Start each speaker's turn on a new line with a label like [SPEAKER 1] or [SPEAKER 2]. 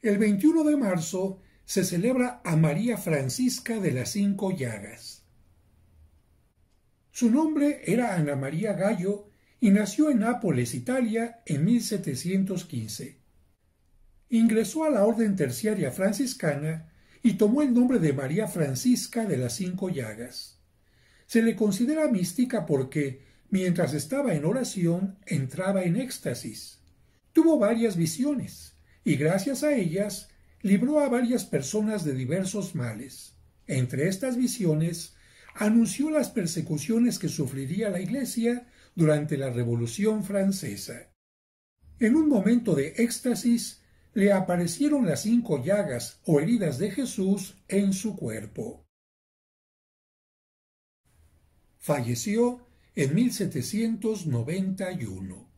[SPEAKER 1] El 21 de marzo se celebra a María Francisca de las Cinco Llagas. Su nombre era Ana María Gallo y nació en Nápoles, Italia, en 1715. Ingresó a la Orden Terciaria Franciscana y tomó el nombre de María Francisca de las Cinco Llagas. Se le considera mística porque, mientras estaba en oración, entraba en éxtasis. Tuvo varias visiones y gracias a ellas libró a varias personas de diversos males. Entre estas visiones, anunció las persecuciones que sufriría la Iglesia durante la Revolución Francesa. En un momento de éxtasis, le aparecieron las cinco llagas o heridas de Jesús en su cuerpo. Falleció en 1791.